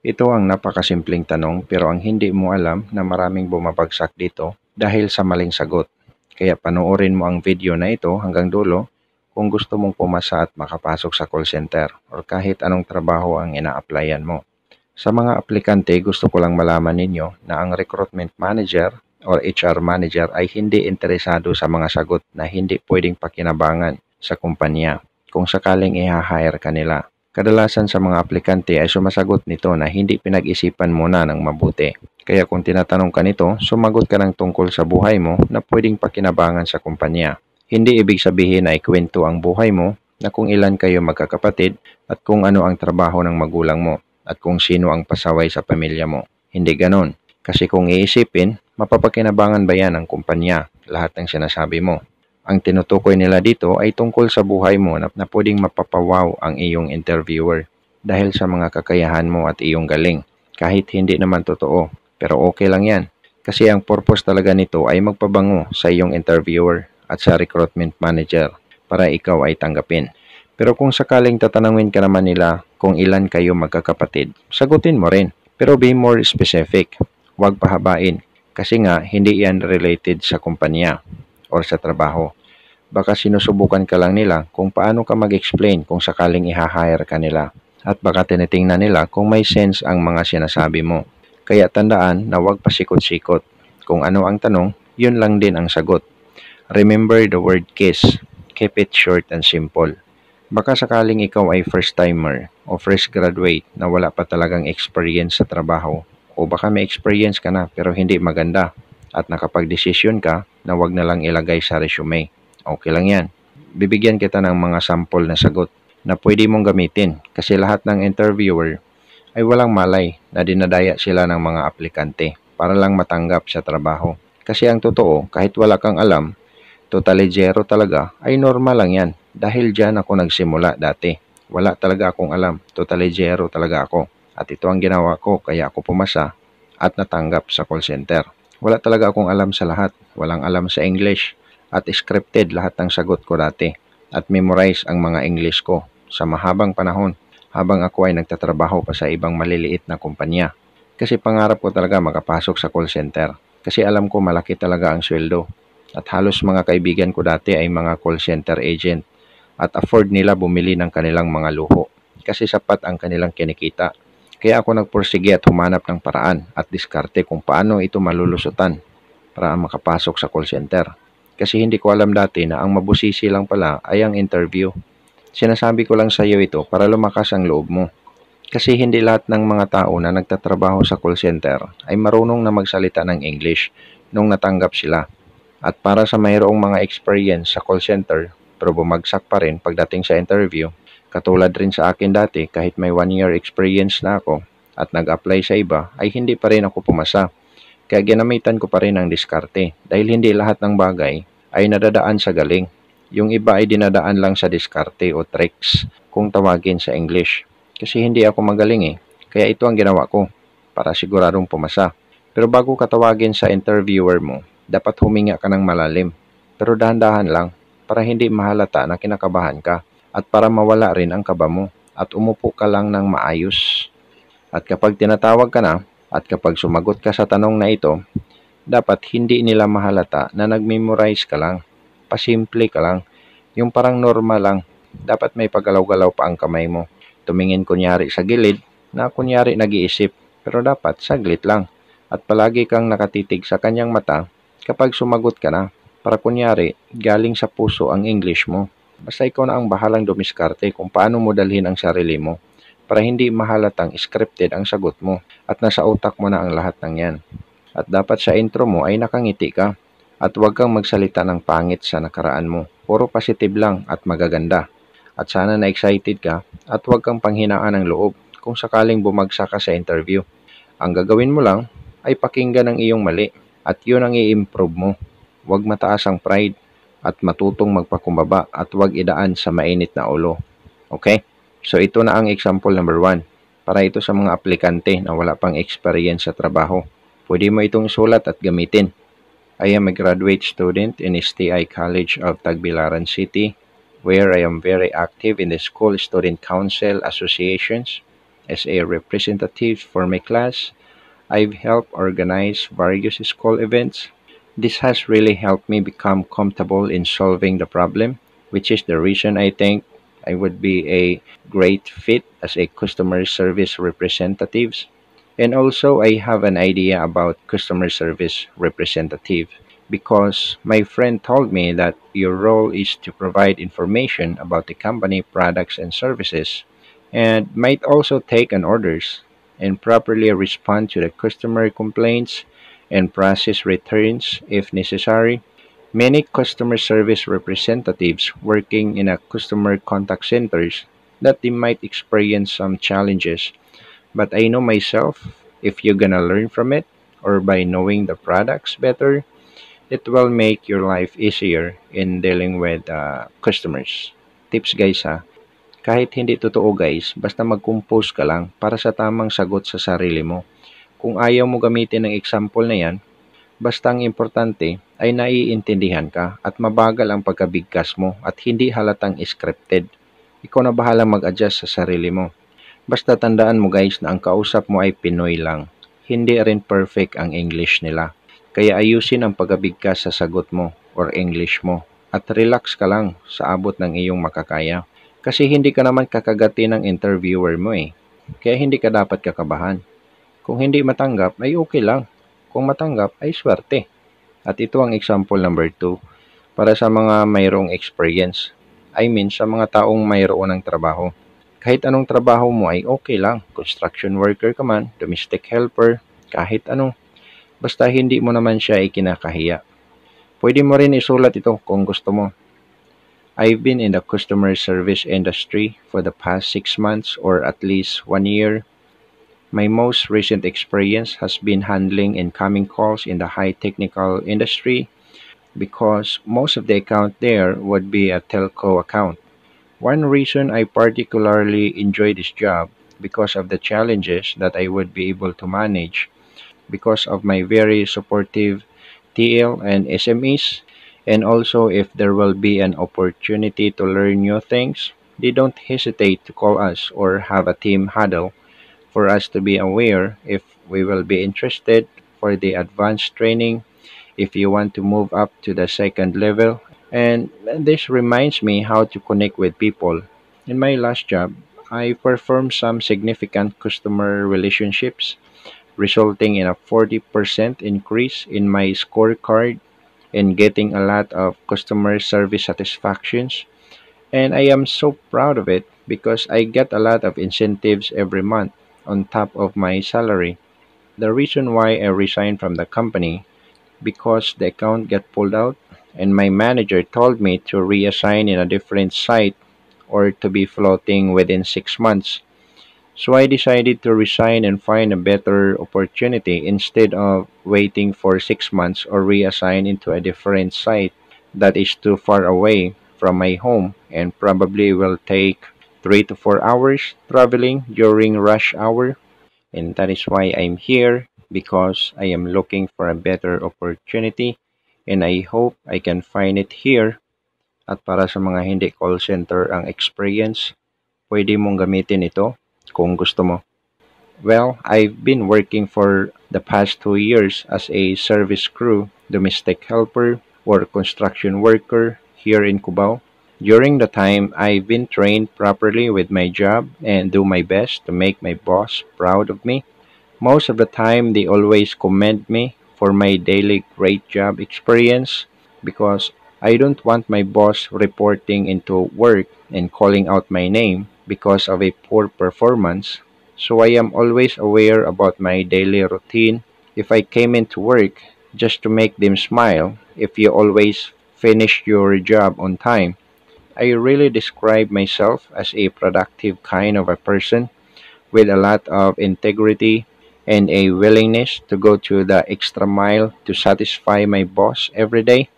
Ito ang napakasimpleng tanong pero ang hindi mo alam na maraming bumabagsak dito dahil sa maling sagot. Kaya panoorin mo ang video na ito hanggang dulo kung gusto mong pumasa at makapasok sa call center or kahit anong trabaho ang ina-applyan mo. Sa mga aplikante, gusto ko lang malaman ninyo na ang recruitment manager or HR manager ay hindi interesado sa mga sagot na hindi pwedeng pakinabangan sa kumpanya kung sakaling i-hire kanila. Kadalasan sa mga aplikante ay sumasagot nito na hindi pinag-isipan muna ng mabuti. Kaya kung tinatanong ka nito, sumagot ka ng tungkol sa buhay mo na pwedeng pakinabangan sa kumpanya. Hindi ibig sabihin na ikwento ang buhay mo na kung ilan kayo magkakapatid at kung ano ang trabaho ng magulang mo at kung sino ang pasaway sa pamilya mo. Hindi ganon. Kasi kung iisipin, mapapakinabangan ba yan ang kumpanya, lahat ng sinasabi mo? Ang tinutukoy nila dito ay tungkol sa buhay mo na, na pwedeng mapapawaw ang iyong interviewer dahil sa mga kakayahan mo at iyong galing. Kahit hindi naman totoo, pero okay lang yan. Kasi ang purpose talaga nito ay magpabango sa iyong interviewer at sa recruitment manager para ikaw ay tanggapin. Pero kung sakaling tatanungin ka naman nila kung ilan kayo magkakapatid, sagutin mo rin. Pero be more specific. Huwag pahabain. Kasi nga, hindi yan related sa kumpanya or sa trabaho. Baka sinusubukan ka lang nila kung paano ka mag-explain kung sakaling ihahire ka nila. At baka tinitingnan nila kung may sense ang mga sinasabi mo. Kaya tandaan na huwag pasikot-sikot. Kung ano ang tanong, yun lang din ang sagot. Remember the word kiss. Keep it short and simple. Baka sakaling ikaw ay first-timer o fresh graduate na wala pa talagang experience sa trabaho o baka may experience ka na pero hindi maganda at nakapag-desisyon ka na wag na lang ilagay sa resume. Okay lang yan. Bibigyan kita ng mga sample na sagot na pwede mong gamitin kasi lahat ng interviewer ay walang malay na dinadaya sila ng mga aplikante para lang matanggap sa trabaho. Kasi ang totoo, kahit wala kang alam, totally zero talaga ay normal lang yan dahil dyan ako nagsimula dati. Wala talaga akong alam, totally zero talaga ako. At ito ang ginawa ko kaya ako pumasa at natanggap sa call center. Wala talaga akong alam sa lahat, walang alam sa English, at scripted lahat ng sagot ko dati at memorize ang mga English ko sa mahabang panahon habang ako ay nagtatrabaho pa sa ibang maliliit na kumpanya. Kasi pangarap ko talaga makapasok sa call center kasi alam ko malaki talaga ang sweldo at halos mga kaibigan ko dati ay mga call center agent at afford nila bumili ng kanilang mga luho kasi sapat ang kanilang kinikita. Kaya ako nagpursige at humanap ng paraan at diskarte kung paano ito malulusutan para makapasok sa call center. Kasi hindi ko alam dati na ang mabusisi lang pala ay ang interview. Sinasabi ko lang sa iyo ito para lumakas ang loob mo. Kasi hindi lahat ng mga tao na nagtatrabaho sa call center ay marunong na magsalita ng English nung natanggap sila. At para sa mayroong mga experience sa call center, pero bumagsak pa rin pagdating sa interview, katulad rin sa akin dati kahit may one year experience na ako at nag-apply sa iba ay hindi pa rin ako pumasa. Kaya ginamitan ko pa rin ang diskarte dahil hindi lahat ng bagay ay nadadaan sa galing. Yung iba ay dinadaan lang sa diskarte o tricks kung tawagin sa English. Kasi hindi ako magaling eh. Kaya ito ang ginawa ko para siguradong pumasa. Pero bago katawagin sa interviewer mo, dapat huminga ka ng malalim. Pero dahan-dahan lang para hindi mahalata na kinakabahan ka at para mawala rin ang kaba mo at umupo ka lang ng maayos. At kapag tinatawag ka na at kapag sumagot ka sa tanong na ito, dapat hindi nila mahalata na nag-memorize ka lang, pasimple ka lang, yung parang normal lang, dapat may paggalaw-galaw pa ang kamay mo. Tumingin kunyari sa gilid na kunyari nag-iisip, pero dapat saglit lang at palagi kang nakatitig sa kanyang mata kapag sumagot ka na para kunyari galing sa puso ang English mo. Basta ikaw na ang bahalang dumiskarte kung paano mo dalhin ang sarili mo para hindi mahalatang scripted ang sagot mo at nasa utak mo na ang lahat ng yan at dapat sa intro mo ay nakangiti ka at huwag kang magsalita ng pangit sa nakaraan mo. Puro positive lang at magaganda. At sana na excited ka at huwag kang panghinaan ng loob kung sakaling bumagsak ka sa interview. Ang gagawin mo lang ay pakinggan ang iyong mali at yun ang i-improve mo. Huwag mataas ang pride at matutong magpakumbaba at huwag idaan sa mainit na ulo. Okay? So ito na ang example number 1 para ito sa mga aplikante na wala pang experience sa trabaho. Pwede mo itong sulat at gamitin. I am a graduate student in STI College of Tagbilaran City where I am very active in the school student council associations as a representative for my class. I've helped organize various school events. This has really helped me become comfortable in solving the problem, which is the reason I think I would be a great fit as a customer service representative. And also, I have an idea about customer service representative because my friend told me that your role is to provide information about the company products and services and might also take on orders and properly respond to the customer complaints and process returns if necessary. Many customer service representatives working in a customer contact centers that they might experience some challenges But I know myself, if you're gonna learn from it, or by knowing the products better, it will make your life easier in dealing with uh, customers. Tips guys ha. Kahit hindi totoo guys, basta mag-compose ka lang para sa tamang sagot sa sarili mo. Kung ayaw mo gamitin ng example na yan, basta ang importante ay naiintindihan ka at mabagal ang pagkabigkas mo at hindi halatang scripted. Ikaw na bahalang mag-adjust sa sarili mo. Basta tandaan mo guys na ang kausap mo ay Pinoy lang. Hindi rin perfect ang English nila. Kaya ayusin ang pagabigkas sa sagot mo or English mo at relax ka lang sa abot ng iyong makakaya. Kasi hindi ka naman kakagati ng interviewer mo eh. Kaya hindi ka dapat kakabahan. Kung hindi matanggap ay okay lang. Kung matanggap ay swerte. At ito ang example number 2 para sa mga mayroong experience. I mean sa mga taong mayroon ng trabaho kahit anong trabaho mo ay okay lang. Construction worker ka man, domestic helper, kahit ano. Basta hindi mo naman siya ikinakahiya. Pwede mo rin isulat ito kung gusto mo. I've been in the customer service industry for the past 6 months or at least 1 year. My most recent experience has been handling incoming calls in the high technical industry because most of the account there would be a telco account. One reason I particularly enjoy this job because of the challenges that I would be able to manage because of my very supportive TL and SMEs and also if there will be an opportunity to learn new things, they don't hesitate to call us or have a team huddle for us to be aware if we will be interested for the advanced training, if you want to move up to the second level and this reminds me how to connect with people. In my last job, I performed some significant customer relationships, resulting in a 40% increase in my scorecard and getting a lot of customer service satisfactions. And I am so proud of it because I get a lot of incentives every month on top of my salary. The reason why I resigned from the company because the account got pulled out and my manager told me to reassign in a different site or to be floating within six months. So I decided to resign and find a better opportunity instead of waiting for six months or reassign into a different site that is too far away from my home and probably will take three to four hours traveling during rush hour. And that is why I'm here because I am looking for a better opportunity and I hope I can find it here. At para sa mga hindi call center ang experience, pwede mong gamitin ito kung gusto mo. Well, I've been working for the past two years as a service crew, domestic helper, or construction worker here in Cubao. During the time, I've been trained properly with my job and do my best to make my boss proud of me. Most of the time, they always commend me for my daily great job experience because I don't want my boss reporting into work and calling out my name because of a poor performance. So I am always aware about my daily routine if I came into work just to make them smile if you always finish your job on time. I really describe myself as a productive kind of a person with a lot of integrity and a willingness to go to the extra mile to satisfy my boss every day.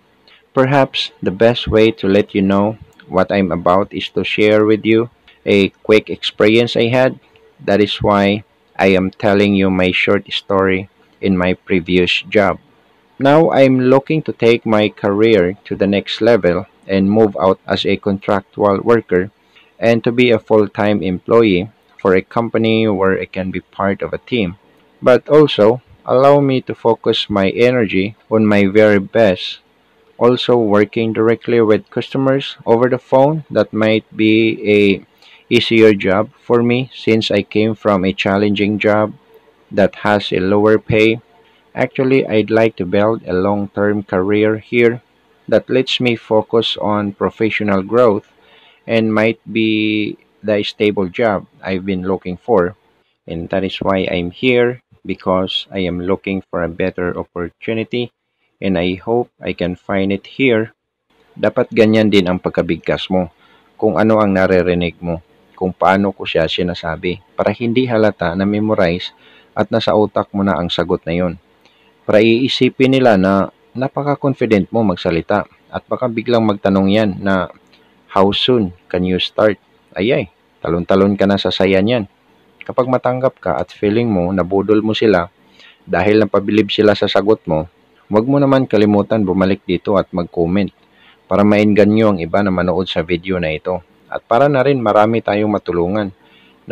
Perhaps the best way to let you know what I'm about is to share with you a quick experience I had. That is why I am telling you my short story in my previous job. Now I'm looking to take my career to the next level and move out as a contractual worker and to be a full time employee for a company where I can be part of a team but also allow me to focus my energy on my very best. Also working directly with customers over the phone that might be a easier job for me since I came from a challenging job that has a lower pay. Actually, I'd like to build a long-term career here that lets me focus on professional growth and might be the stable job I've been looking for. And that is why I'm here because I am looking for a better opportunity and I hope I can find it here. Dapat ganyan din ang pagkabigkas mo, kung ano ang naririnig mo, kung paano ko siya sinasabi, para hindi halata na memorize at nasa utak mo na ang sagot na yon. Para iisipin nila na napaka-confident mo magsalita at baka biglang magtanong yan na how soon can you start? Ayay, talon-talon ka na sa saya niyan. Kapag matanggap ka at feeling mo nabudol mo sila dahil napabilib sila sa sagot mo, huwag mo naman kalimutan bumalik dito at mag-comment para mainganyo ang iba na manood sa video na ito at para na rin marami tayong matulungan.